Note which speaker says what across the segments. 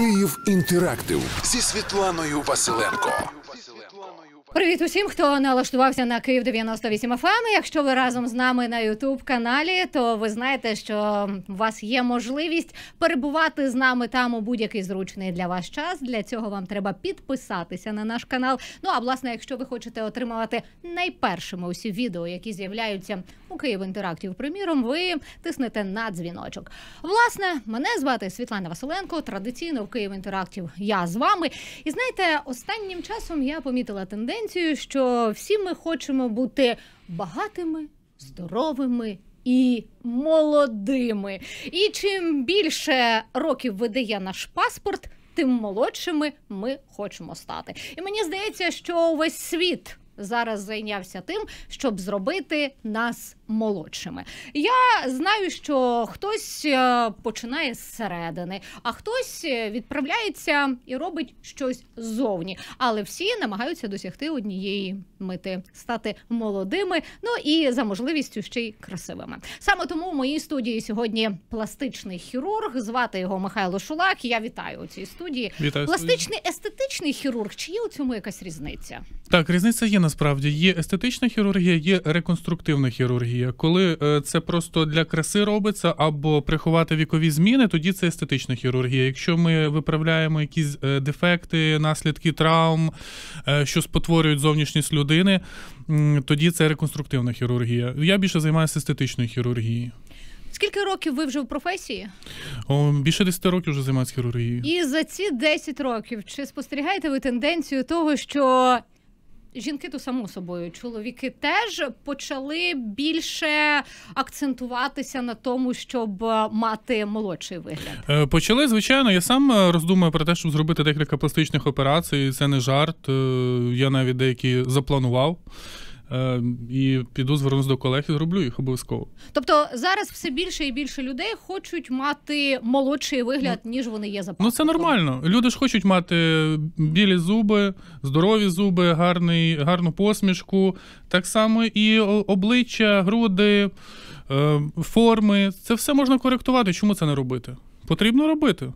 Speaker 1: Київ інтерактив зі Світланою Василенко. Василенко. Привіт усім, хто налаштувався на Київ 98 FM. Якщо ви разом з нами на youtube каналі, то ви знаєте, що у вас є можливість перебувати з нами там у будь-який зручний для вас час. Для цього вам треба підписатися на наш канал. Ну а власне, якщо ви хочете отримувати найпершими усі відео, які з'являються у Київ інтерактів, приміром, ви тиснете на дзвіночок. Власне, мене звати Світлана Василенко. Традиційно в Київ інтерактів я з вами. І знаєте, останнім часом я помітила тенденцію тенденцію, що всі ми хочемо бути багатими, здоровими. І молодими. І чим більше років видає наш паспорт, тим молодшими ми хочемо стати. І мені здається, що увесь світ зараз зайнявся тим, щоб зробити нас молодшими. Я знаю, що хтось е, починає зсередини, а хтось е, відправляється і робить щось ззовні. Але всі намагаються досягти однієї мити стати молодими. Ну і за можливістю ще й красивими. Саме тому в моїй студії сьогодні пластичний хірург. Звати його Михайло Шулак. Я вітаю у цій студії. Вітаю пластичний студії. естетичний хірург. Чи є у цьому якась різниця?
Speaker 2: Так, різниця є насправді. Є естетична хірургія, є реконструктивна хірургія дія. Коли е, це просто для краси робиться, або приховати вікові зміни, тоді це естетична хірургія. Якщо ми виправляємо якісь е, дефекти, наслідки травм, е, що спотворюють зовнішність людини, тоді це реконструктивна хірургія. Я більше займаюся естетичною хірургією.
Speaker 1: Скільки років ви вже в професії?
Speaker 2: О, Більше 10 років вже займаюся хірургією.
Speaker 1: І за ці 10 років чи спостерігаєте ви тенденцію того, що жінки то само собою, чоловіки теж почали більше акцентуватися на тому, щоб е, мати молодший вигляд.
Speaker 2: Е, почали звичайно. Я сам е, роздумую про те, щоб зробити декілька пластичних операцій. Це не жарт. Я навіть деякі запланував. Е, і піду звернусь до колег і зроблю їх обов'язково.
Speaker 1: Тобто зараз все більше і більше людей хочуть мати молодший вигляд, ну, ніж вони є за
Speaker 2: Ну це нормально. Люди ж хочуть мати білі зуби, здорові зуби, гарний, гарну посмішку. Так само і обличчя, груди, е, форми. Це все можна коректувати. Чому це не робити? Потрібно робити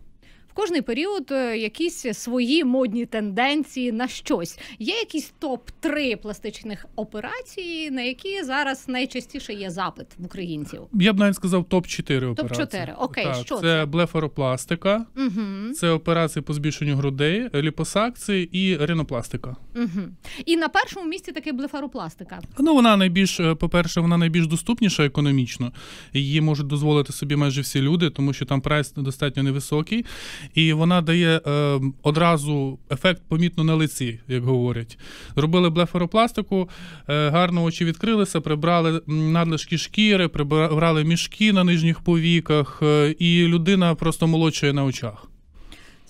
Speaker 2: кожний
Speaker 1: період е, якісь свої модні тенденції на щось. Є якісь топ 3 пластичних операції, на які зараз найчастіше є запит в українців.
Speaker 2: Я б навіть сказав топ 4 операції. Топ 4 окей, так, що це це блефаропластика, угу. це операції по збільшенню грудей, ліпосакції і ринопластика.
Speaker 1: Угу. І на першому місці таке блефаропластика.
Speaker 2: Ну вона найбільш, е, по-перше, вона найбільш доступніша економічно. Її можуть дозволити собі майже всі люди, тому що там прайс достатньо невисокий і вона дає е, одразу ефект помітно на лиці, як говорять. Зробили блефаропластику, е, гарно очі відкрилися, прибрали надлишки шкіри, прибрали мішки на нижніх повіках, е, і людина просто молодшає на очах.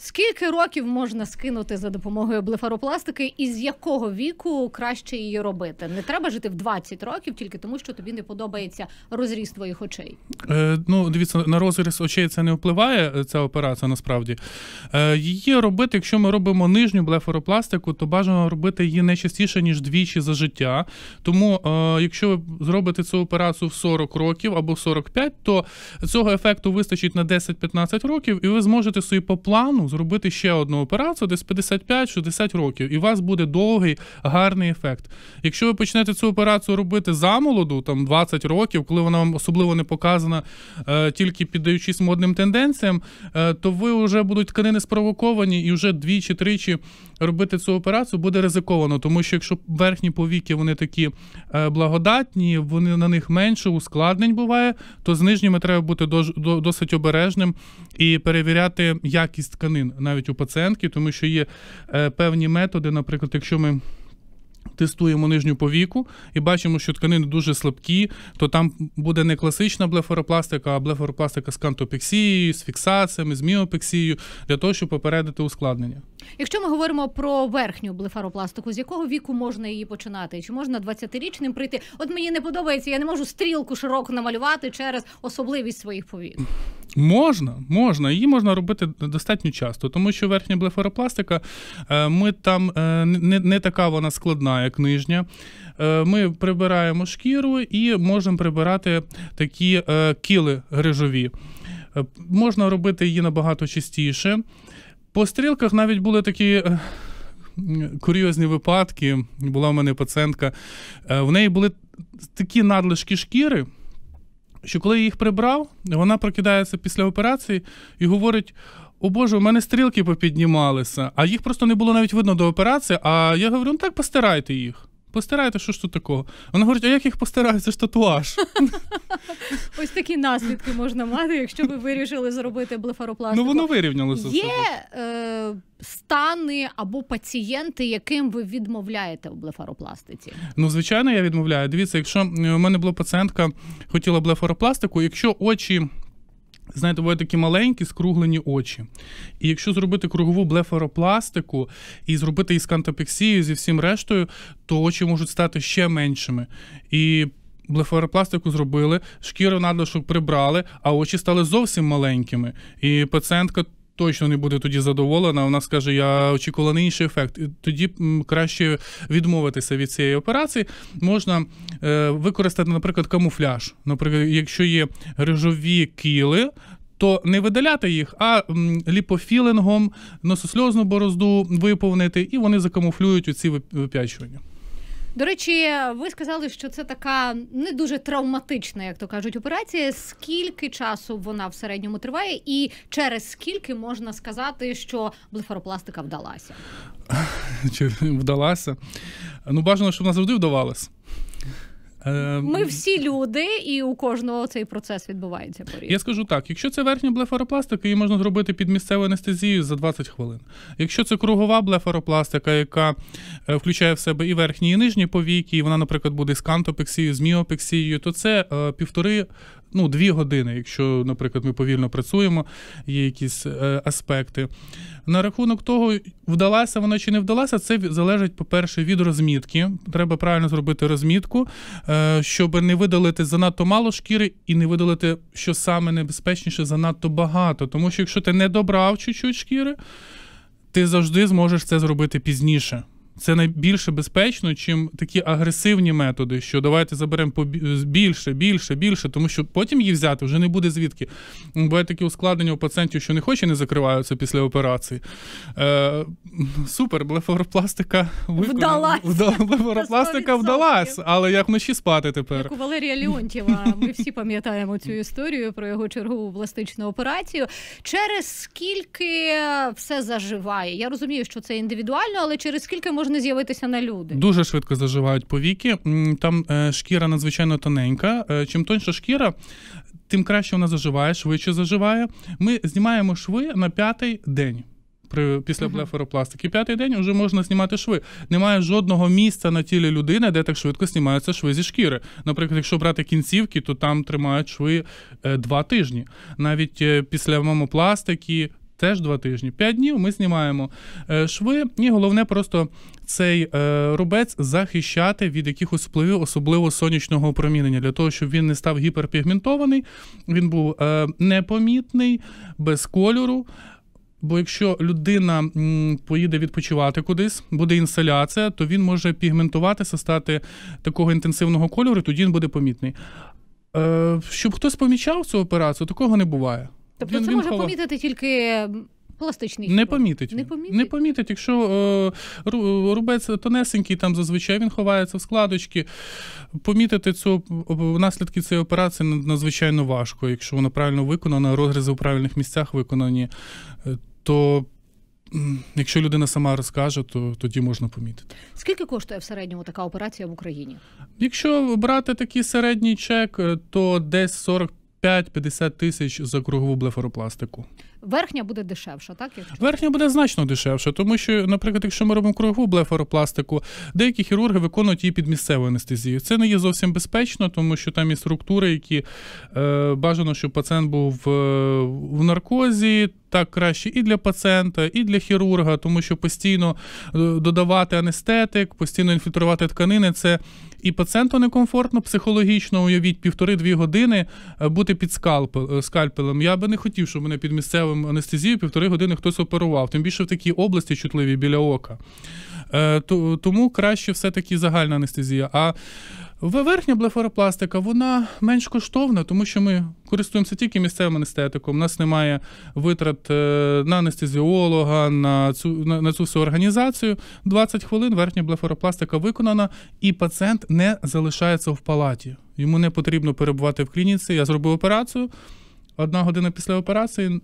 Speaker 1: Скільки років можна скинути за допомогою блефаропластики, і з якого віку краще її робити? Не треба жити в 20 років тільки тому, що тобі не подобається розріз твоїх очей.
Speaker 2: Е, Ну, дивіться, на розріз очей це не впливає. Е, ця операція насправді Е, її робити, якщо ми робимо нижню блефаропластику, то бажано робити її не частіше ніж двічі за життя. Тому, е, якщо ви зробите цю операцію в 40 років або в 45, то цього ефекту вистачить на 10-15 років, і ви зможете собі по плану зробити ще одну операцію десь 55-60 років, і у вас буде довгий, гарний ефект. Якщо ви почнете цю операцію робити замолоду, там 20 років, коли вона вам особливо не показана, е, тільки піддаючись модним тенденціям, е, то ви вже будуть тканини спровоковані і вже двічі-тричі робити цю операцію буде ризиковано, тому що якщо верхні повіки вони такі е, благодатні, вони на них менше ускладнень буває, то з нижніми треба бути досить обережним і перевіряти якість тканин навіть у пацієнтки, тому що є е, певні методи, наприклад, якщо ми. Тестуємо нижню повіку і бачимо, що тканини дуже слабкі, то там буде не класична блефоропластика, а блефоропластика з кантопексією, з фіксаціями, з міопексією, для того, щоб попередити ускладнення.
Speaker 1: Якщо ми говоримо про верхню блефаропластику, з якого віку можна її починати? Чи можна 20-річним прийти? От мені не подобається, я не можу стрілку широко намалювати через особливість своїх повіт.
Speaker 2: Можна, можна, її можна робити достатньо часто, тому що верхня блефаропластика, е, ми там е, не не така вона складна, як нижня. Е, ми прибираємо шкіру і можемо прибирати такі кіли грижові. Можна робити її набагато частіше. По стрілках навіть були такі. Е, курйозні випадки. Була в мене пацієнтка. Е, в неї були такі надлишки шкіри, що коли я їх прибрав, вона прокидається після операції і говорить: о Боже, у мене стрілки попіднімалися, а їх просто не було навіть видно до операції. А я говорю: ну так постирайте їх. Постирайте, що ж тут такого? Вона говорить, а як їх постираю? Це ж татуаж.
Speaker 1: Ось такі наслідки можна мати, якщо ви вирішили зробити блефаропластику. Ну воно вирівнялося. Є е, стани або пацієнти, яким ви відмовляєте в блефаропластиці?
Speaker 2: Ну, звичайно, я відмовляю. Дивіться, якщо е, у мене була пацієнтка, хотіла блефаропластику, якщо очі. Знаєте, бувають такі маленькі скруглені очі. І якщо зробити кругову блефаропластику і зробити із кантапексією, зі всім рештою, то очі можуть стати ще меншими. І блефаропластику зробили, шкіру надлишок прибрали, а очі стали зовсім маленькими. І пацієнтка точно не буде тоді задоволена. Вона скаже: Я очікувала на інший ефект. і Тоді краще відмовитися від цієї операції. Можна е, використати, наприклад, камуфляж. Наприклад, якщо є рижові кіли. То не видаляти їх, а ліпофілингом нососльозну борозду виповнити, і вони закамуфлюють оці вип'ячування.
Speaker 1: До речі, ви сказали, що це така не дуже травматична, як то кажуть, операція. Скільки часу вона в середньому триває, і через скільки можна сказати, що блефаропластика вдалася?
Speaker 2: Чи вдалася? Ну бажано, щоб вона завжди вдавалась. Ем, Ми
Speaker 1: всі люди, і у кожного цей процес відбувається. по-різному.
Speaker 2: Я скажу так: якщо це верхня блефаропластика, її можна зробити під місцеву анестезію за 20 хвилин. Якщо це кругова блефаропластика, яка е, включає в себе і верхні, і нижні повіки, і вона, наприклад, буде з кантопексією, з міопексією, то це е, півтори ну, дві години, якщо, наприклад, ми повільно працюємо, є якісь е, аспекти. На рахунок того, вдалася вона чи не вдалася, це залежить, по-перше, від розмітки. Треба правильно зробити розмітку, е, щоб не видалити занадто мало шкіри і не видалити, що саме небезпечніше, занадто багато. Тому що якщо ти не добрав чуть-чуть шкіри, ти завжди зможеш це зробити пізніше. Це найбільше безпечно, чим такі агресивні методи, що давайте заберемо більше, більше, більше, тому що потім її взяти вже не буде звідки. Бо є такі ускладнення у пацієнтів, що не хоче, не закриваються після операції. Е, Супер, блефоропластика вдалась. Блефоропластика вдалась, але як вночі спати тепер. Як у
Speaker 1: Валерія Леонтьєва, ми всі пам'ятаємо цю історію про його чергову пластичну операцію. Через скільки все заживає? Я розумію, що це індивідуально, але через скільки можна можна з'явитися на люди.
Speaker 2: Дуже швидко заживають повіки. Там е, шкіра надзвичайно тоненька. Е, чим тоньша шкіра, тим краще вона заживає, швидше заживає. Ми знімаємо шви на п'ятий день. При після uh п'ятий день вже можна знімати шви. Немає жодного місця на тілі людини, де так швидко знімаються шви зі шкіри. Наприклад, якщо брати кінцівки, то там тримають шви е, два тижні. Навіть після мамопластики Теж два тижні. П'ять днів ми знімаємо е, шви, і головне просто цей е, рубець захищати від якихось впливів, особливо сонячного опромінення, для того, щоб він не став гіперпігментований, він був е, непомітний, без кольору. Бо якщо людина поїде відпочивати кудись, буде інсаляція, то він може пігментуватися, стати такого інтенсивного кольору, і тоді він буде помітний. Щоб хтось помічав цю операцію, такого не буває. Тобто він, це він може хова.
Speaker 1: помітити тільки. Пластичний не
Speaker 2: помітить. не помітить. Не помітить. Якщо е, рубець тонесенький, там зазвичай він ховається в складочки. Помітити цю наслідки цієї операції надзвичайно важко. Якщо вона правильно виконана, розрізи у правильних місцях виконані, е, то якщо людина сама розкаже, то тоді можна помітити.
Speaker 1: Скільки коштує в середньому така операція в Україні?
Speaker 2: Якщо брати такий середній чек, е, то десь 40 45-50 тисяч за кругову блефаропластику.
Speaker 1: Верхня буде дешевша, так? Якщо?
Speaker 2: Верхня буде значно дешевша, тому що, наприклад, якщо ми робимо кругову блефоропластику, деякі хірурги виконують її під місцеву анестезію. Це не є зовсім безпечно, тому що там є структури, які е, бажано, щоб пацієнт був е, в наркозі. Так краще і для пацієнта, і для хірурга, тому що постійно е, додавати анестетик, постійно інфільтрувати тканини це і пацієнту некомфортно, психологічно уявіть півтори-дві години е, бути під скальпел, скальпелем. Я би не хотів, щоб мене під місцевим анестезією півтори години хтось оперував, тим більше в такій області чутливі біля ока. Е, тому краще все-таки загальна анестезія. А Верхня блефоропластика, вона менш коштовна, тому що ми користуємося тільки місцевим анестетиком. У нас немає витрат е, на анестезіолога, на цю на, на цю всю організацію. 20 хвилин верхня блефоропластика виконана, і пацієнт не залишається в палаті. Йому не потрібно перебувати в клініці. Я зробив операцію. Одна година після операції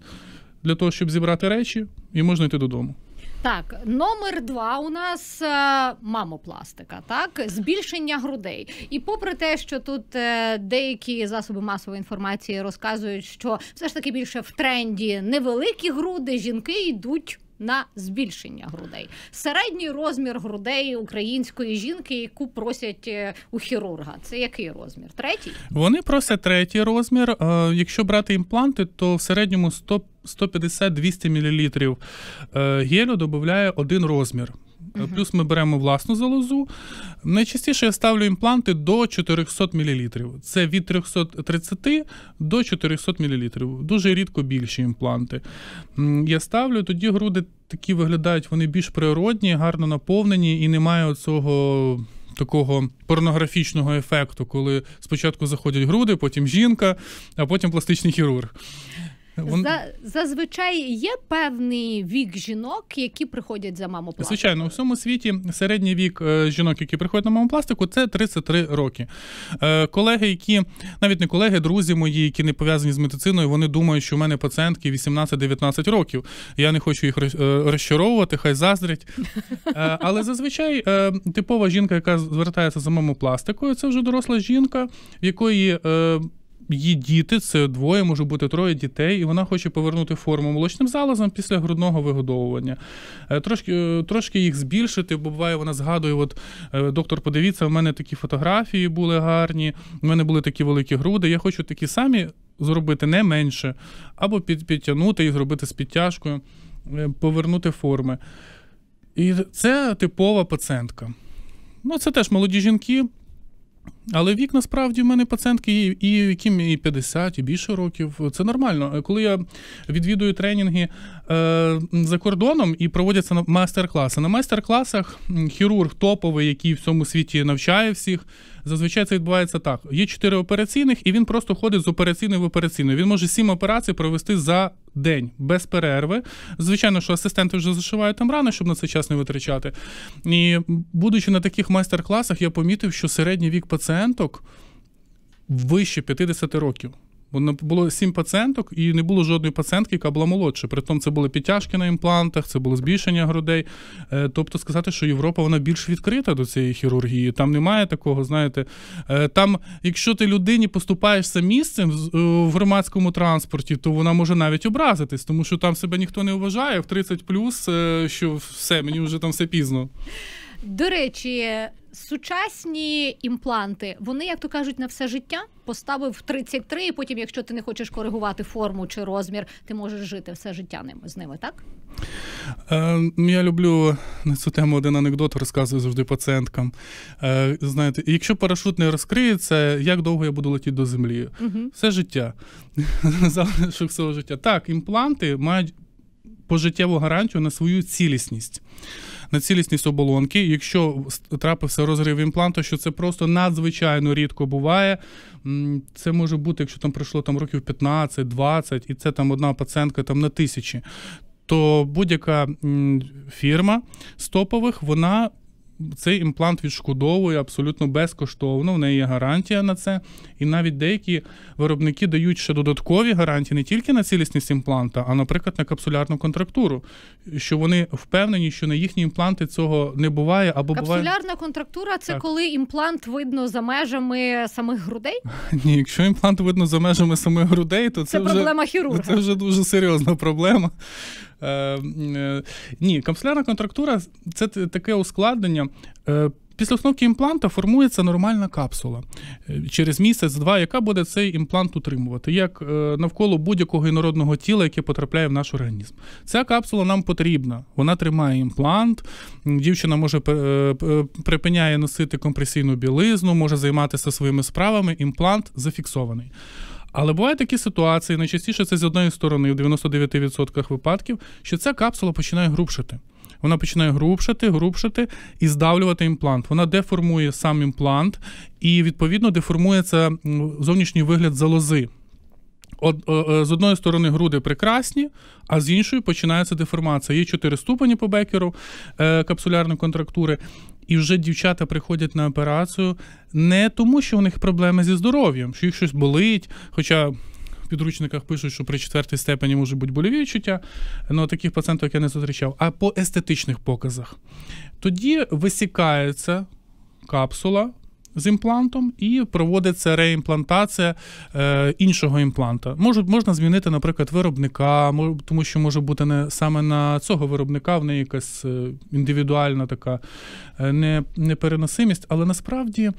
Speaker 2: для того, щоб зібрати речі, і можна йти додому.
Speaker 1: Так, номер два у нас е, мамопластика, так, збільшення грудей. І попри те, що тут е, деякі засоби масової інформації розказують, що все ж таки більше в тренді невеликі груди жінки йдуть на збільшення грудей. Середній розмір грудей української жінки, яку просять е, у хірурга. Це який розмір? Третій?
Speaker 2: Вони просять третій розмір. Е, якщо брати імпланти, то в середньому 100 150-200 мл гелю додає один розмір. Угу. Плюс ми беремо власну залозу. Найчастіше я ставлю імпланти до 400 мл. Це від 330 до 400 мл. Дуже рідко більші імпланти. Я ставлю, тоді груди такі виглядають, вони більш природні, гарно наповнені і немає цього Такого порнографічного ефекту, коли спочатку заходять груди, потім жінка, а потім пластичний хірург. Вон... За,
Speaker 1: зазвичай є певний вік жінок, які приходять за мамопластику?
Speaker 2: Звичайно, у всьому світі середній вік е, жінок, які приходять на мамопластику, це 33 роки. Е, колеги, які навіть не колеги, друзі мої, які не пов'язані з медициною, вони думають, що у мене пацієнтки 18-19 років. Я не хочу їх е, розчаровувати, хай заздрять. Але зазвичай типова жінка, яка звертається за мамопластикою, це вже доросла жінка, в якої її діти, це двоє, може бути троє дітей, і вона хоче повернути форму молочним залозам після грудного вигодовування. Е, трошки е, трошки їх збільшити, бо буває, вона згадує: от е, доктор, подивіться, в мене такі фотографії були гарні, в мене були такі великі груди. Я хочу такі самі зробити не менше, або підтягнути і зробити з підтяжкою, повернути форми. І це типова пацієнтка. Ну, це теж молоді жінки. Але вік насправді в мене пацієнтки, і яким і 50, і більше років. Це нормально. Коли я відвідую тренінги е, за кордоном і проводяться на майстер-класи. На майстер-класах хірург топовий, який в цьому світі навчає всіх. Зазвичай це відбувається так: є чотири операційних, і він просто ходить з операційної в операційну. Він може сім операцій провести за день без перерви. Звичайно, що асистенти вже зашивають там рани, щоб на це час не витрачати. І будучи на таких майстер-класах, я помітив, що середній вік пацієнта пацієнток вище 50 років. Воно було сім пацієнток, і не було жодної пацієнтки, яка була молодша. Притом це були підтяжки на імплантах, це було збільшення грудей. Е, тобто сказати, що Європа вона більш відкрита до цієї хірургії. Там немає такого, знаєте. Е, там, якщо ти людині поступаєшся місцем е, в громадському транспорті, то вона може навіть образитись, тому що там себе ніхто не вважає в 30+, плюс, що все мені вже там все пізно.
Speaker 1: До речі, Сучасні імпланти, вони, як то кажуть, на все життя поставив 33, і потім, якщо ти не хочеш коригувати форму чи розмір, ти можеш жити все життя ними, з ними, так?
Speaker 2: Е, ну, я люблю на цю тему один анекдот, розказую завжди пацієнткам. Е, знаєте, Якщо парашут не розкриється, як довго я буду летіти до землі? Угу. Все життя. Залишок всього життя. Так, імпланти мають пожиттєву гарантію на свою цілісність на цілісність оболонки. Якщо трапився розрив імпланту, що це просто надзвичайно рідко буває. Це може бути, якщо там пройшло там років 15-20, і це там одна пацієнтка там на тисячі. То будь-яка фірма з топових вона цей імплант відшкодовує абсолютно безкоштовно. В неї є гарантія на це. І навіть деякі виробники дають ще додаткові гарантії не тільки на цілісність імпланта, а, наприклад, на капсулярну контрактуру. Що вони впевнені, що на їхні імпланти цього не буває або буває.
Speaker 1: Капсулярна контрактура це так. коли імплант видно за межами самих грудей?
Speaker 2: Ні, якщо імплант видно за межами самих грудей, то це, це вже, проблема хірурга. Це вже дуже серйозна проблема. Е, е, ні, капсулярна контрактура це таке ускладнення. Е, після установки імпланта формується нормальна капсула через місяць-два, яка буде цей імплант утримувати, як навколо будь-якого інородного тіла, яке потрапляє в наш організм. Ця капсула нам потрібна. Вона тримає імплант, дівчина може припиняє носити компресійну білизну, може займатися своїми справами. Імплант зафіксований. Але бувають такі ситуації, найчастіше це з одної сторони, в 99% випадків, що ця капсула починає грубшити. Вона починає грубшати, грубшати і здавлювати імплант. Вона деформує сам імплант і, відповідно, деформується зовнішній вигляд залози. От е, з одної сторони груди прекрасні, а з іншої починається деформація. Є чотири ступені по бекеру е, капсулярної контрактури. І вже дівчата приходять на операцію не тому, що у них проблеми зі здоров'ям, що їх щось болить. Хоча в підручниках пишуть, що при четвертій степені можуть бути боліві відчуття, але ну, таких пацієнток я не зустрічав, а по естетичних показах. Тоді висікається капсула, з імплантом і проводиться реімплантація е, іншого імпланта. Можуть можна змінити, наприклад, виробника, тому що може бути не саме на цього виробника, в неї якась е, індивідуальна така е, непереносимість, але насправді.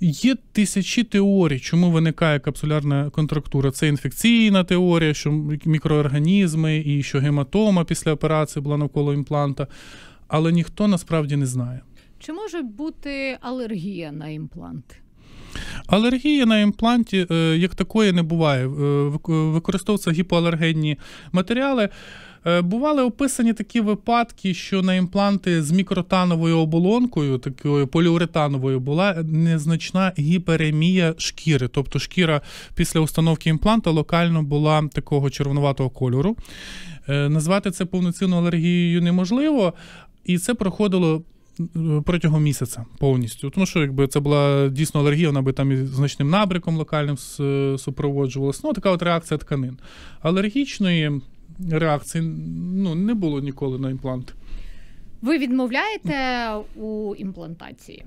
Speaker 2: Є тисячі теорій, чому виникає капсулярна контрактура. Це інфекційна теорія, що мікроорганізми і що гематома після операції була навколо імпланта, але ніхто насправді не знає.
Speaker 1: Чи може бути алергія на імплант?
Speaker 2: Алергії на імпланті е, як такої не буває. Е, використовуються гіпоалергенні матеріали. Е, бували описані такі випадки, що на імпланти з мікротановою оболонкою, такою поліуретановою, була незначна гіперемія шкіри. Тобто шкіра після установки імпланта локально була такого червонуватого кольору. Назвати це повноцінною алергією неможливо. І це проходило протягом місяця повністю. Тому що якби це була дійсно алергія, вона би там і значним набриком локальним е, супроводжувалася. Ну, така от реакція тканин. Алергічної реакції ну, не було ніколи на імплант.
Speaker 1: Ви відмовляєте у імплантації?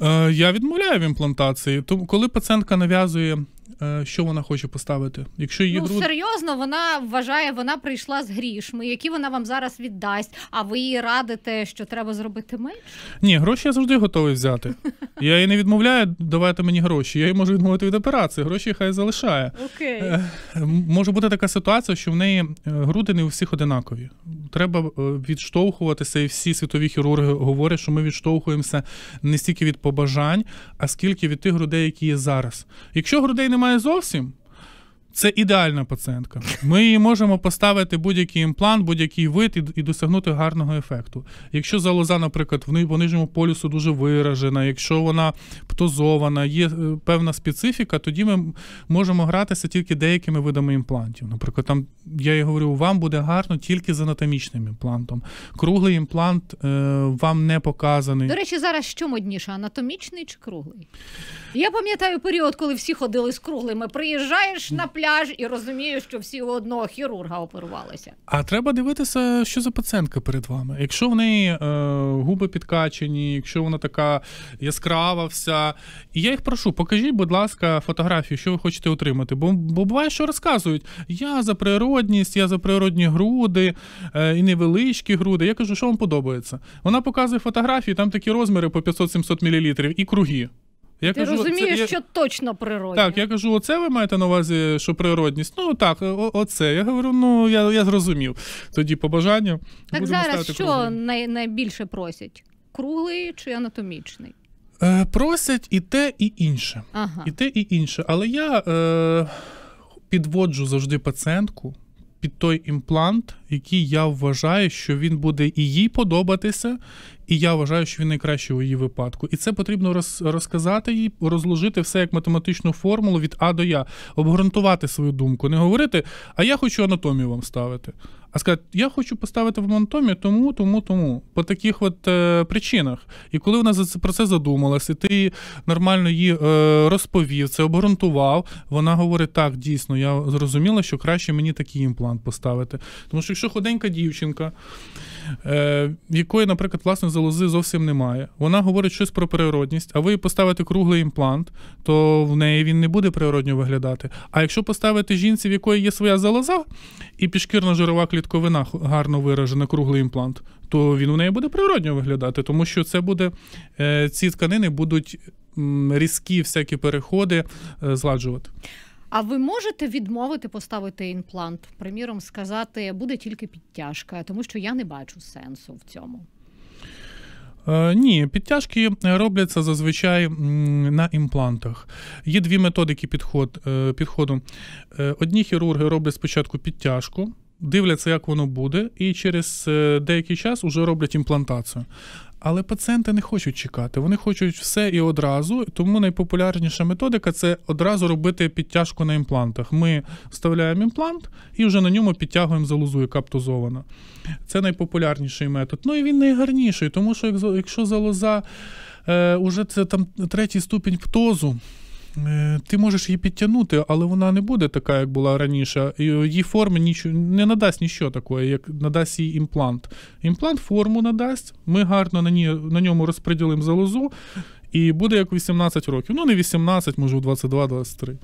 Speaker 2: Е, я відмовляю в імплантації. Тому, коли пацієнтка нав'язує Е, що вона хоче поставити. Якщо її ну, гру...
Speaker 1: серйозно, вона вважає, вона прийшла з грішми, які вона вам зараз віддасть. А ви їй радите, що треба зробити менше?
Speaker 2: Ні, гроші я завжди готовий взяти. Я їй не відмовляю, давайте мені гроші. Я їй можу відмовити від операції. Гроші хай залишає. Окей. Е, може бути така ситуація, що в неї е, груди не у всіх одинакові. Треба відштовхуватися, і всі світові хірурги говорять, що ми відштовхуємося не стільки від побажань, а скільки від тих грудей, які є зараз. Якщо грудей немає немає зовсім, це ідеальна пацієнтка. Ми її можемо поставити будь-який імплант, будь-який вид і, і досягнути гарного ефекту. Якщо залоза, наприклад, в по нижньому полюсу дуже виражена, якщо вона птозована, є е, певна специфіка, тоді ми можемо гратися тільки деякими видами імплантів. Наприклад, там я і говорю, вам буде гарно тільки з анатомічним імплантом. Круглий імплант е, вам не показаний. До речі,
Speaker 1: зараз що модніше: анатомічний чи круглий? Я пам'ятаю період, коли всі ходили з круглими. Приїжджаєш на пляж і розумієш, що всі у одного хірурга оперувалися.
Speaker 2: А треба дивитися, що за пацієнтка перед вами. Якщо в неї е, губи підкачені, якщо вона така яскрава, вся. І я їх прошу, покажіть, будь ласка, фотографію, що ви хочете отримати. Бо бо буває, що розказують: я за природність, я за природні груди е, і невеличкі груди. Я кажу, що вам подобається. Вона показує фотографію, там такі розміри по 500-700 мл і круги. Я Ти кажу, розумієш, це, я... що
Speaker 1: точно природне. Так,
Speaker 2: я кажу, оце ви маєте на увазі, що природність. Ну так, оце. Я говорю, ну я я зрозумів. Тоді побажання. Так Будемо зараз що
Speaker 1: най, найбільше просять? Круглий чи анатомічний?
Speaker 2: Е, Просять і те, і інше. Ага. І те, і інше. Але я е, підводжу завжди пацієнтку. Під той імплант, який я вважаю, що він буде і їй подобатися, і я вважаю, що він найкращий у її випадку. І це потрібно роз, розказати їй, розложити все як математичну формулу від А до Я, обґрунтувати свою думку, не говорити, а я хочу анатомію вам ставити. А сказати, я хочу поставити вам анатомію тому, тому, тому по таких от е, причинах. І коли вона за це про це задумалась, і ти нормально її е, розповів, це обґрунтував. Вона говорить: так, дійсно, я зрозуміла, що краще мені такий імплант поставити. Тому що якщо худенька дівчинка Е, якої, наприклад, власне, залози зовсім немає. Вона говорить щось про природність, а ви поставите круглий імплант, то в неї він не буде природньо виглядати. А якщо поставити жінці, в якої є своя залоза, і пішкірна жирова клітковина гарно виражена, круглий імплант, то він у неї буде природньо виглядати, тому що це буде е, ці тканини будуть різкі всякі переходи е, зладжувати.
Speaker 1: А ви можете відмовити поставити імплант? Приміром, сказати, буде тільки підтяжка, тому що я не бачу сенсу в цьому.
Speaker 2: Е, ні, підтяжки робляться зазвичай на імплантах. Є дві методики підход, е, підходу. Е, одні хірурги роблять спочатку підтяжку, дивляться, як воно буде, і через деякий час вже роблять імплантацію. Але пацієнти не хочуть чекати, вони хочуть все і одразу. Тому найпопулярніша методика це одразу робити підтяжку на імплантах. Ми вставляємо імплант і вже на ньому підтягуємо залозу, яка птозована. Це найпопулярніший метод. Ну і він найгарніший, тому що якщо залоза е, уже це там третій ступінь птозу. Е, ти можеш її підтягнути, але вона не буде така, як була раніше. Е, її форми ніч... не надасть нічого такого, як надасть їй імплант. Імплант форму надасть, ми гарно на, ній, на ньому розподілимо залозу, і буде як 18 років. Ну, не 18, може, 22-23.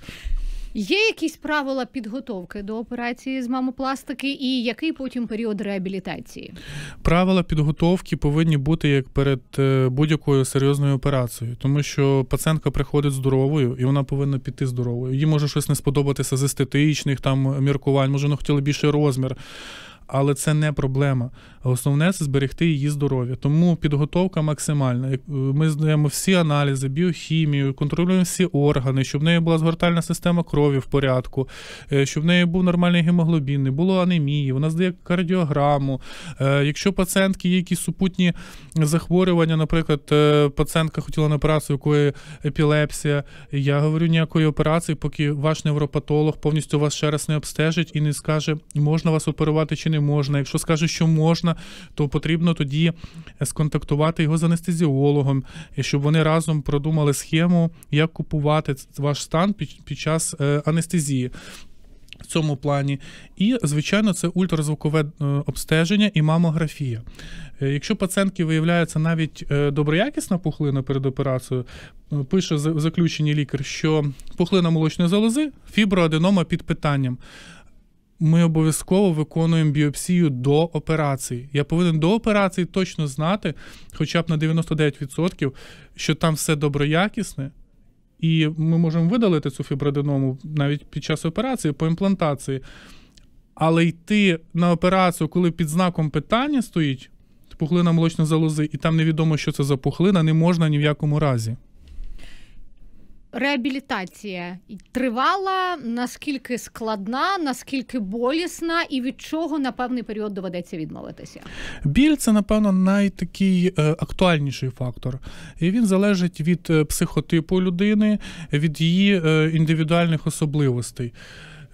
Speaker 1: Є якісь правила підготовки до операції з мамопластики, і який потім період реабілітації?
Speaker 2: Правила підготовки повинні бути як перед е, будь-якою серйозною операцією, тому що пацієнтка приходить здоровою і вона повинна піти здоровою. Їй може щось не сподобатися з естетичних там міркувань, може вона хотіла більший розмір але це не проблема. Основне це зберегти її здоров'я. Тому підготовка максимальна. Е, ми здаємо всі аналізи, біохімію, контролюємо всі органи, щоб в неї була згортальна система крові в порядку, е, щоб в неї був нормальний гемоглобін, не було анемії. Вона здає кардіограму. Е, якщо пацієнтки є якісь супутні захворювання, наприклад, пацієнтка хотіла на операцію, якої епілепсія, я говорю ніякої операції, поки ваш невропатолог повністю вас ще раз не обстежить і не скаже, можна вас оперувати чи не не можна. Якщо скаже, що можна, то потрібно тоді сконтактувати його з анестезіологом, щоб вони разом продумали схему, як купувати ваш стан під час е, анестезії. В цьому плані, і звичайно, це ультразвукове е, обстеження і мамографія. Е, якщо пацієнтки виявляється навіть доброякісна пухлина перед операцією, пише заключені лікар, що пухлина молочної залози, фіброаденома під питанням ми обов'язково виконуємо біопсію до операції. Я повинен до операції точно знати, хоча б на 99%, що там все доброякісне. І ми можемо видалити цю фібродиному навіть під час операції по імплантації. Але йти на операцію, коли під знаком питання стоїть пухлина молочної залози, і там невідомо, що це за пухлина, не можна ні в якому разі
Speaker 1: реабілітація тривала, наскільки складна, наскільки болісна, і від чого на певний період доведеться відмовитися?
Speaker 2: Біль це, напевно, найтакий е, актуальніший фактор. І він залежить від е, психотипу людини, від її е, індивідуальних особливостей.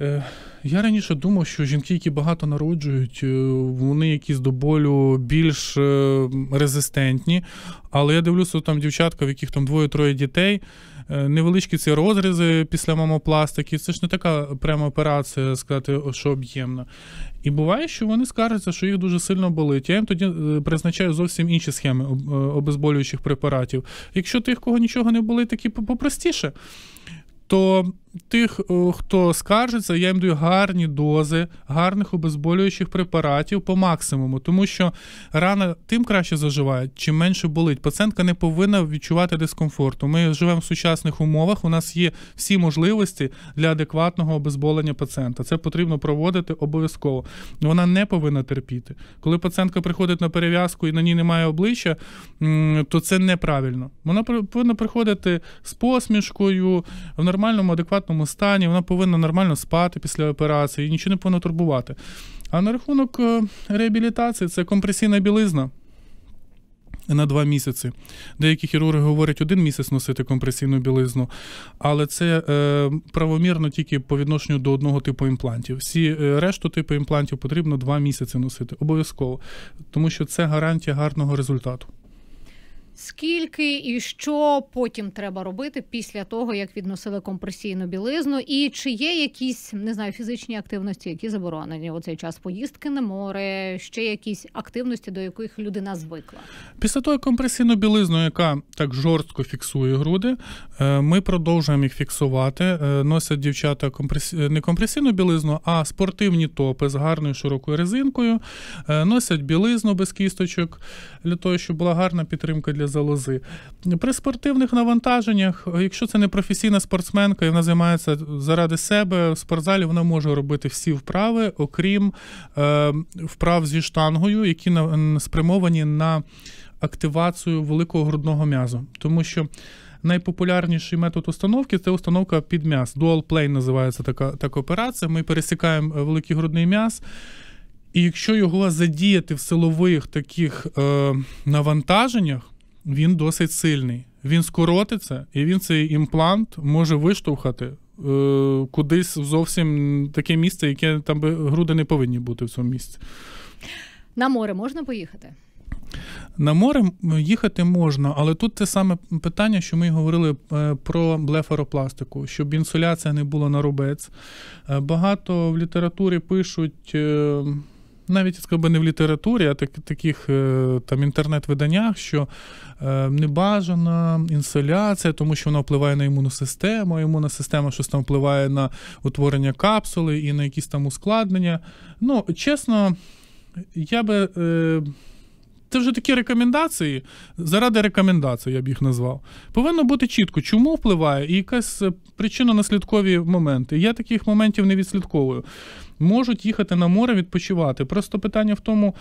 Speaker 2: Е, я раніше думав, що жінки, які багато народжують, е, вони якісь до болю більш е, резистентні. Але я дивлюся, там дівчатка, в яких там двоє-троє дітей. Невеличкі ці розрізи після мамопластики, це ж не така пряма операція, сказати, що об'ємна. І буває, що вони скаржаться, що їх дуже сильно болить. Я їм тоді призначаю зовсім інші схеми обезболюючих препаратів. Якщо тих, кого нічого не болить, такі попростіше, то Тих, е, хто скаржиться, я їм даю гарні дози, гарних обезболюючих препаратів по максимуму, тому що рана тим краще заживає, чим менше болить. Пацієнтка не повинна відчувати дискомфорту. Ми живемо в сучасних умовах. У нас є всі можливості для адекватного обезболення пацієнта. Це потрібно проводити обов'язково. Вона не повинна терпіти. Коли пацієнтка приходить на перев'язку і на ній немає обличчя, то це неправильно. Вона повинна приходити з посмішкою в нормальному адекватному адекватному стані, вона повинна нормально спати після операції, нічого не повинно турбувати. А на рахунок е, реабілітації це компресійна білизна. На два місяці. Деякі хірурги говорять один місяць носити компресійну білизну, але це е, правомірно тільки по відношенню до одного типу імплантів. Всі е, решту типу імплантів потрібно два місяці носити обов'язково, тому що це гарантія гарного результату.
Speaker 1: Скільки і що потім треба робити після того, як відносили компресійну білизну, і чи є якісь не знаю фізичні активності, які заборонені у цей час поїздки на море, ще якісь активності, до яких людина звикла?
Speaker 2: Після того компресійну білизну, яка так жорстко фіксує груди, е, ми продовжуємо їх фіксувати. Е, носять дівчата компрес... Е, не компресійну білизну, а спортивні топи з гарною широкою резинкою. Носять білизну без кісточок для того, щоб була гарна підтримка для залози. При спортивних навантаженнях, якщо це не професійна спортсменка і вона займається заради себе, в спортзалі вона може робити всі вправи, окрім е, вправ зі штангою, які на, спрямовані на активацію великого грудного м'язу. Тому що Найпопулярніший метод установки це установка під м'яз. Dual plane називається така так операція. Ми пересікаємо великий грудний м'яз. І якщо його задіяти в силових таких е, навантаженнях, він досить сильний. Він скоротиться, і він цей імплант може виштовхати е, кудись зовсім таке місце, яке там би груди не повинні бути в цьому місці.
Speaker 1: На море можна поїхати?
Speaker 2: На море їхати можна, але тут те саме питання, що ми говорили е, про блефаропластику, щоб інсуляція не була на рубець. Е, багато в літературі пишуть е, навіть скажімо, не в літературі, а так, таких е, там інтернет-виданнях, що е, небажана інсоляція, тому що вона впливає на імунну систему, імунна система щось там впливає на утворення капсули і на якісь там ускладнення. Ну, чесно, я би. Е, це вже такі рекомендації, заради рекомендацій, я б їх назвав. Повинно бути чітко, чому впливає і якась причинно наслідкові моменти. Я таких моментів не відслідковую можуть їхати на море відпочивати. Просто питання в тому.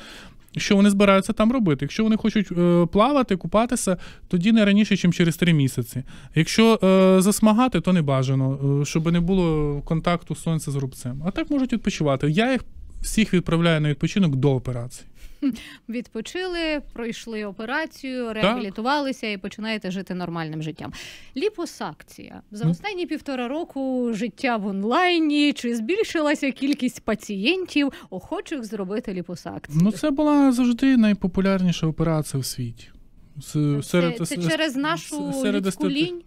Speaker 2: Що вони збираються там робити? Якщо вони хочуть е, плавати, купатися, тоді не раніше, ніж через три місяці. Якщо е, засмагати, то не бажано, е, щоб не було контакту сонця з рубцем. А так можуть відпочивати. Я їх всіх відправляю на відпочинок до операції
Speaker 1: відпочили, пройшли операцію, реабілітувалися і починаєте жити нормальним життям. Ліпосакція за останні півтора року життя в онлайні чи збільшилася кількість пацієнтів, охочих зробити ліпосакцію?
Speaker 2: Ну це була завжди найпопулярніша операція в світі. Це, серед, це, це через нашу серед людську лінь?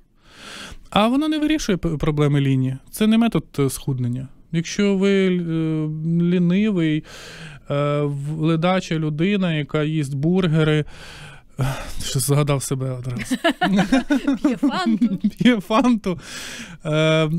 Speaker 2: А вона не вирішує проблеми лінії. Це не метод е, схуднення. Якщо ви е, лінивий, Е, ледача людина, яка їсть бургери. Е, що згадав себе одразу. П'є фанту. Е,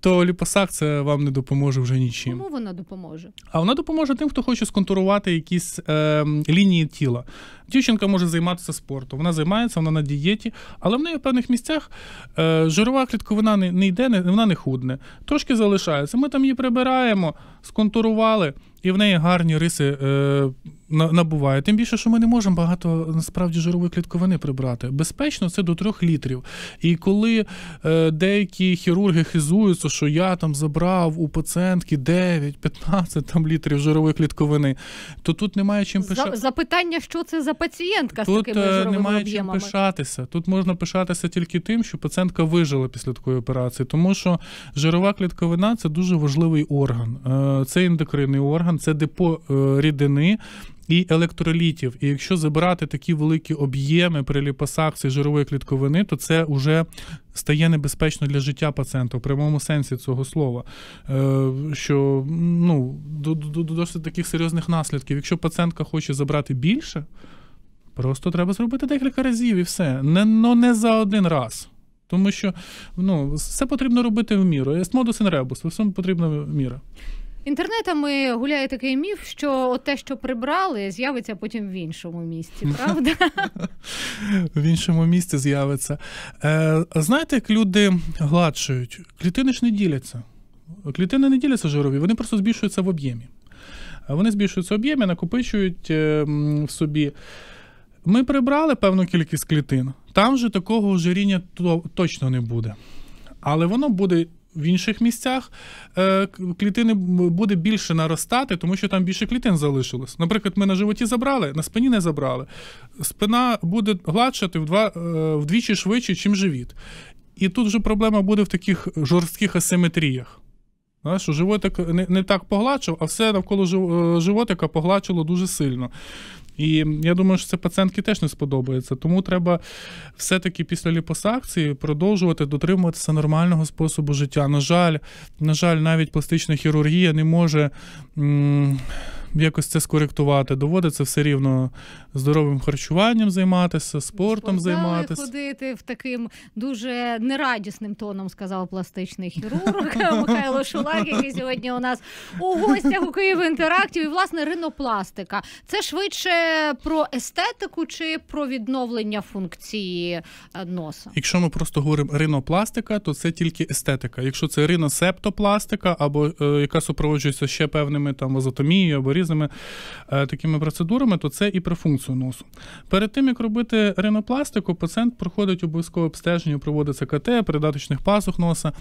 Speaker 2: то ліпосак це вам не допоможе вже нічим. Кому
Speaker 1: вона допоможе?
Speaker 2: А вона допоможе тим, хто хоче сконтурувати якісь е, лінії тіла. Дівчинка може займатися спортом. Вона займається, вона на дієті, але в неї в певних місцях е, жирова клітковина не, не йде, не, вона не худне, трошки залишається. Ми там її прибираємо, сконтурували, і в неї гарні риси е, набувають. Тим більше, що ми не можемо багато насправді жирової клітковини прибрати. Безпечно це до трьох літрів. І коли е, деякі хірурги хизуються, що я там забрав у пацієнтки 9-15 там літрів жирової клітковини, то тут немає чим пишати.
Speaker 1: Запитання, що це за пацієнтка тут з такими е, немає об'ємами. чим
Speaker 2: пишатися. Тут можна пишатися тільки тим, що пацієнтка вижила після такої операції, тому що жирова клітковина це дуже важливий орган. Е, це ендокринний орган, це депо е, рідини. І електролітів, і якщо забирати такі великі об'єми при ліпосакції жирової клітковини, то це вже стає небезпечно для життя пацієнта в прямому сенсі цього слова. Що ну до, до, до досить таких серйозних наслідків, якщо пацієнтка хоче забрати більше. Просто треба зробити декілька разів і все. Не, Ну не за один раз. Тому що ну, все потрібно робити в міру. Есмодус in ребус, в усьому потрібна міра.
Speaker 1: Інтернетами гуляє такий міф, що от те, що прибрали, з'явиться потім в іншому місці, правда?
Speaker 2: В іншому місці з'явиться. Е, знаєте, як люди гладшують, клітини ж не діляться. Клітини не діляться жирові, вони просто збільшуються в об'ємі. Вони збільшуються в об'ємі, накопичують ем, в собі. Ми прибрали певну кількість клітин. Там же такого ожиріння точно не буде. Але воно буде в інших місцях. Е, клітини буде більше наростати, тому що там більше клітин залишилось. Наприклад, ми на животі забрали, на спині не забрали. Спина буде гладшати е, вдвічі швидше, ніж живіт. І тут вже проблема буде в таких жорстких асиметріях. Що животик не так погладшив, а все навколо е, животика погладшило дуже сильно. І я думаю, що це пацієнтки теж не сподобається. Тому треба все-таки після ліпосакції продовжувати дотримуватися нормального способу життя. На жаль, на жаль, навіть пластична хірургія не може. М- Якось це скоректувати, доводиться все рівно здоровим харчуванням займатися, спортом займатися.
Speaker 1: ходити в таким дуже нерадісним тоном, сказав пластичний хірург Михайло Шулак, який сьогодні у нас у гостях у Києві інтерактів. І власне ринопластика. Це швидше про естетику чи про відновлення функції е, носа.
Speaker 2: Якщо ми просто говоримо ринопластика, то це тільки естетика. Якщо це риносептопластика, або е, яка супроводжується ще певними там вазотомією або різними е, такими процедурами, то це і про функцію синусу носу. Перед тим як робити ринопластику, пацієнт проходить обов'язкове обстеження, проводиться КТ, передаточних пасух носа,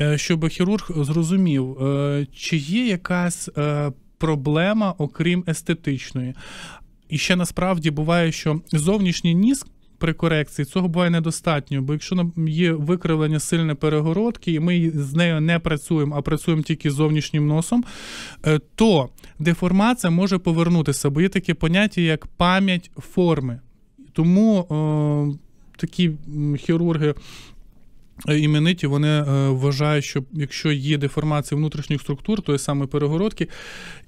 Speaker 2: е, щоб хірург зрозумів, е, чи є якась е, проблема, окрім естетичної. І ще насправді буває, що зовнішній ніс при корекції цього буває недостатньо, бо якщо нам є викривлення сильне перегородки, і ми з нею не працюємо, а працюємо тільки зовнішнім носом, е, то деформація може повернутися, бо є таке поняття, як пам'ять форми. Тому о, е, такі хірурги Е, імениті вони е, вважають, що якщо є деформація внутрішніх структур, тої самої перегородки,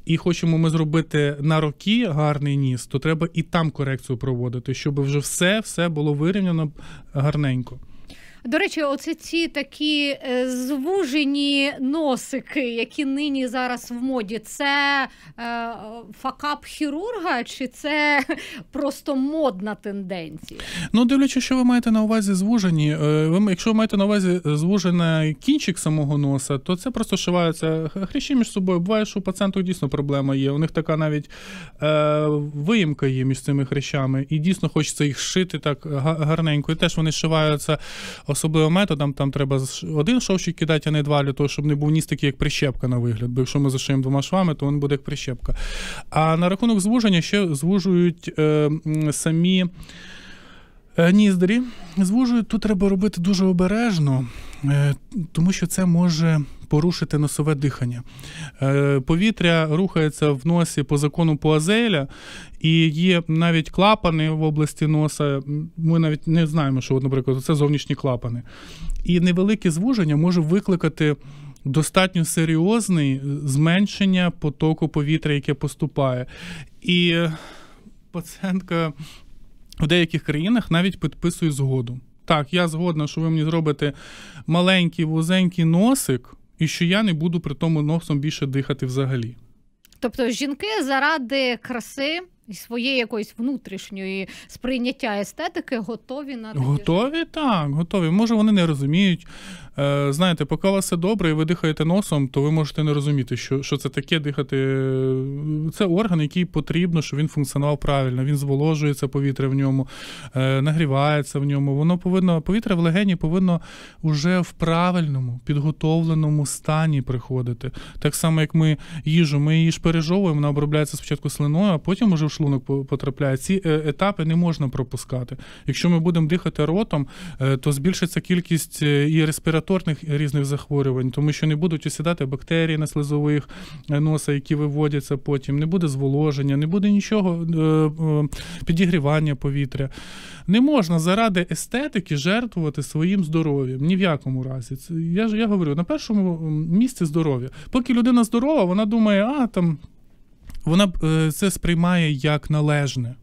Speaker 2: і хочемо ми зробити на роки гарний ніс, то треба і там корекцію проводити, щоб вже все все було вирівняно гарненько.
Speaker 1: До речі, оце ці такі е, звужені носики, які нині зараз в моді. Це е, факап хірурга, чи це просто модна тенденція?
Speaker 2: Ну, дивлячись, що ви маєте на увазі звужені. Е, ви якщо ви маєте на увазі звужений кінчик самого носа, то це просто шиваються хрещі між собою. Буває, що у пацієнтів дійсно проблема є. У них така навіть е, виїмка є між цими хрещами, і дійсно хочеться їх шити так гарненько. І теж вони шиваються. Особливо методом. Там треба один шовчик кидати, а не два, для того, щоб не був ніс такий, як прищепка на вигляд. Бо якщо ми зашиємо двома швами, то він буде як прищепка. А на рахунок звуження ще звужують е, самі. Е, ніздрі звужують, тут треба робити дуже обережно, е, тому що це може порушити носове дихання. Е, повітря рухається в носі по закону Пуазеля, і є навіть клапани в області носа. Ми навіть не знаємо, що, наприклад, це зовнішні клапани. І невелике звуження може викликати. Достатньо серйозний зменшення потоку повітря, яке поступає. І пацієнтка в деяких країнах навіть підписує згоду. Так, я згодна, що ви мені зробите маленький вузенький носик і що я не буду при тому носом більше дихати взагалі.
Speaker 1: Тобто жінки заради краси і своєї якоїсь внутрішньої сприйняття естетики готові на
Speaker 2: готові, так готові. Може, вони не розуміють Е, знаєте, поки у вас все добре, і ви дихаєте носом, то ви можете не розуміти, що що це таке дихати. Це орган, який потрібно, щоб він функціонував правильно. Він зволожується повітря в ньому, е, нагрівається в ньому. Воно повинно повітря в легені повинно вже в правильному підготовленому стані приходити. Так само, як ми їжу, ми її ж пережовуємо, вона обробляється спочатку слиною, а потім уже в шлунок потрапляє. Ці е, етапи не можна пропускати. Якщо ми будемо дихати ротом, то збільшиться кількість і респіраторів респіраторних різних захворювань, тому що не будуть осідати бактерії на слизових е, носа, які виводяться потім, не буде зволоження, не буде нічого е, е, підігрівання повітря. Не можна заради естетики жертвувати своїм здоров'ям. Ні в якому разі. Я ж я говорю, на першому місці здоров'я. Поки людина здорова, вона думає, а там вона це сприймає як належне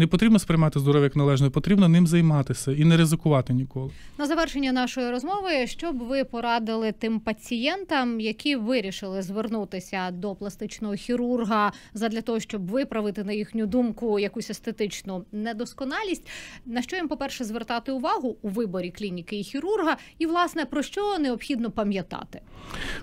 Speaker 2: не потрібно сприймати здоров'я як належне, потрібно ним займатися і не ризикувати ніколи.
Speaker 1: На завершення нашої розмови, що б ви порадили тим пацієнтам, які вирішили звернутися до пластичного хірурга задля того, щоб виправити на їхню думку якусь естетичну недосконалість, на що їм, по перше, звертати увагу у виборі клініки і хірурга, і власне про що необхідно пам'ятати?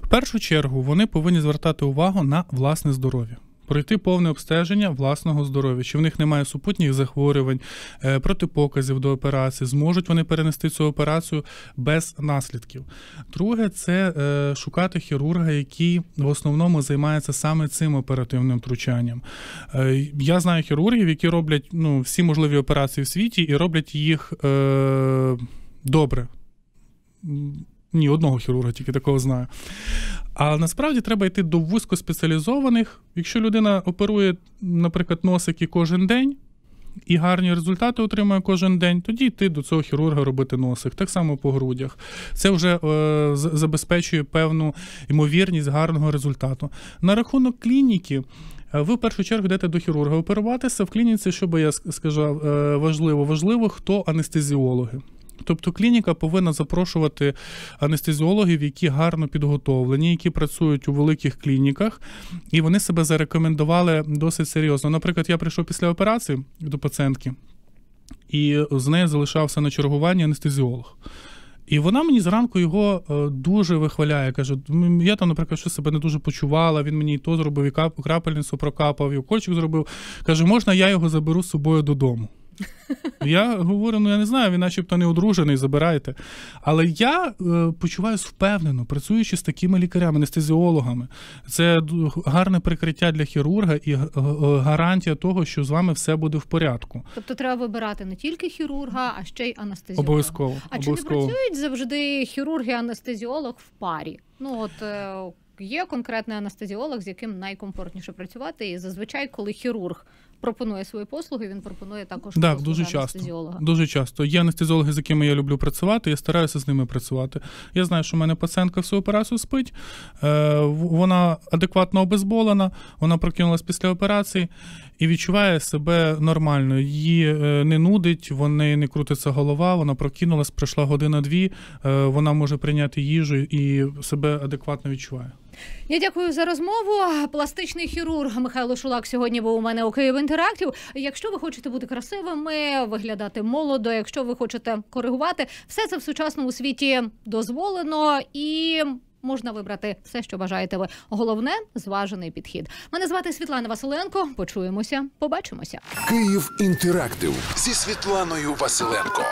Speaker 2: В першу чергу вони повинні звертати увагу на власне здоров'я пройти повне обстеження власного здоров'я, чи в них немає супутніх захворювань, е, протипоказів до операції, зможуть вони перенести цю операцію без наслідків. Друге, це е, шукати хірурга, який в основному займається саме цим оперативним втручанням. Е, я знаю хірургів, які роблять ну, всі можливі операції в світі і роблять їх е- добре. Ні, одного хірурга, тільки такого знаю. А насправді треба йти до вузькоспеціалізованих. Якщо людина оперує, наприклад, носики кожен день і гарні результати отримує кожен день, тоді йти до цього хірурга робити носик, так само по грудях. Це вже е, забезпечує певну ймовірність гарного результату. На рахунок клініки. Е, ви в першу чергу йдете до хірурга оперуватися в клініці, що би я сказав, е, важливо, важливо, хто анестезіологи. Тобто клініка повинна запрошувати анестезіологів, які гарно підготовлені, які працюють у великих клініках, і вони себе зарекомендували досить серйозно. Наприклад, я прийшов після операції до пацієнтки, і з нею залишався на чергуванні анестезіолог. І вона мені зранку його е, дуже вихваляє. Каже, я там, наприклад, що себе не дуже почувала. Він мені і то зробив, і крапельницю прокапав, і кольчик зробив. Каже, можна я його заберу з собою додому. Я говорю, ну я не знаю, він начебто не одружений, забирайте. Але я е, почуваюся впевнено, працюючи з такими лікарями, анестезіологами. Це гарне прикриття для хірурга і е, е, е, гарантія того, що з вами все буде в порядку.
Speaker 1: Тобто треба вибирати не тільки хірурга, а ще й анестезіолога. Обов'язково.
Speaker 2: А обов'язково. чи не працюють
Speaker 1: завжди хірург і анестезіолог в парі? Ну от. Є конкретний анестезіолог, з яким найкомфортніше працювати, і зазвичай, коли хірург пропонує свої послуги, він пропонує також так, дуже часто. анестезіолога.
Speaker 2: Дуже часто. Є анестезіологи, з якими я люблю працювати, я стараюся з ними працювати. Я знаю, що в мене пацієнтка всю операцію спить, е, вона адекватно обезболена, вона прокинулась після операції і відчуває себе нормально. Її е, не нудить, вони не крутиться голова, вона прокинулась, пройшла година-дві, е, вона може прийняти їжу і себе адекватно відчуває.
Speaker 1: Я дякую за розмову. Пластичний хірург Михайло Шулак сьогодні був у мене у Київ інтерактів. Якщо ви хочете бути красивими, виглядати молодо, якщо ви хочете коригувати, все це в сучасному світі дозволено і. Можна вибрати все, що бажаєте ви. Головне зважений підхід. Мене звати Світлана Василенко. Почуємося, побачимося. Київ інтерактив зі Світланою Василенко.